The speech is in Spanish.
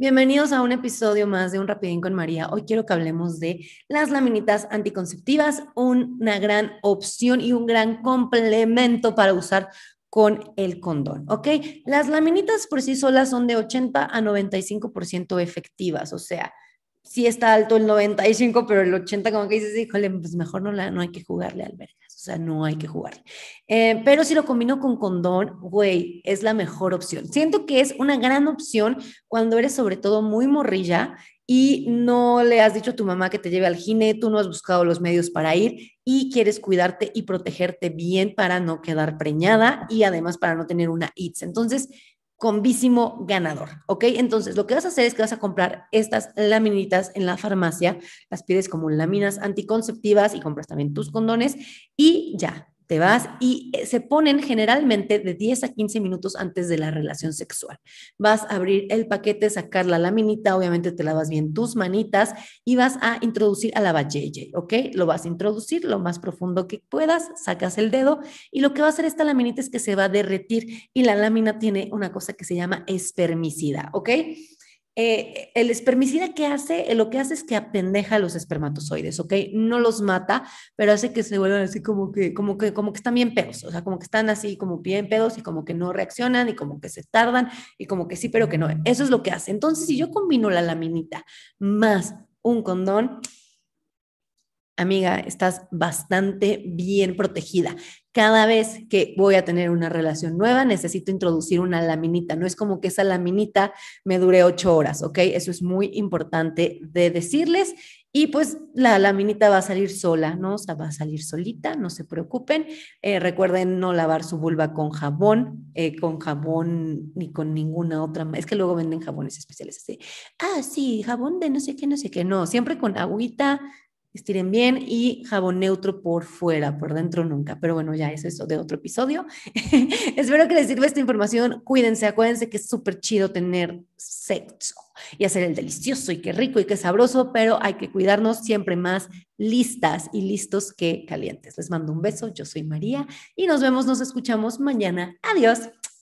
Bienvenidos a un episodio más de Un Rapidín con María. Hoy quiero que hablemos de las laminitas anticonceptivas, una gran opción y un gran complemento para usar con el condón, ¿ok? Las laminitas por sí solas son de 80 a 95% efectivas, o sea, sí está alto el 95, pero el 80 como que dices, híjole, pues mejor no, la, no hay que jugarle al vergas, o sea, no hay que jugarle. Eh, pero si lo combino con condón, güey, es la mejor opción. Siento que es una gran opción cuando eres sobre todo muy morrilla y no le has dicho a tu mamá que te lleve al gine, tú no has buscado los medios para ir y quieres cuidarte y protegerte bien para no quedar preñada y además para no tener una ITS. Entonces, con ganador, ¿ok? Entonces, lo que vas a hacer es que vas a comprar estas laminitas en la farmacia, las pides como láminas anticonceptivas y compras también tus condones y ya, te vas y eh, se ponen generalmente de 10 a 15 minutos antes de la relación sexual. Vas a abrir el paquete, sacar la laminita, obviamente te lavas bien tus manitas y vas a introducir a la valleye, ¿ok? Lo vas a introducir lo más profundo que puedas, sacas el dedo y lo que va a hacer esta laminita es que se va a derretir y la lámina tiene una cosa que se llama espermicida, ¿ok? Eh, el espermicida que hace, lo que hace es que apendeja a los espermatozoides, ¿ok? No los mata, pero hace que se vuelvan así como que, como que, como que están bien pedos, o sea, como que están así como bien pedos y como que no reaccionan y como que se tardan y como que sí, pero que no. Eso es lo que hace. Entonces, si yo combino la laminita más un condón, amiga, estás bastante bien protegida. Cada vez que voy a tener una relación nueva, necesito introducir una laminita. No es como que esa laminita me dure ocho horas, ¿ok? Eso es muy importante de decirles. Y pues la laminita va a salir sola, ¿no? O sea, va a salir solita, no se preocupen. Eh, recuerden no lavar su vulva con jabón, eh, con jabón ni con ninguna otra. Es que luego venden jabones especiales así. Ah, sí, jabón de no sé qué, no sé qué. No, siempre con agüita, estiren bien y jabón neutro por fuera, por dentro nunca. Pero bueno, ya es eso de otro episodio. Espero que les sirva esta información. Cuídense, acuérdense que es súper chido tener sexo y hacer el delicioso y qué rico y qué sabroso, pero hay que cuidarnos siempre más listas y listos que calientes. Les mando un beso, yo soy María y nos vemos, nos escuchamos mañana. Adiós.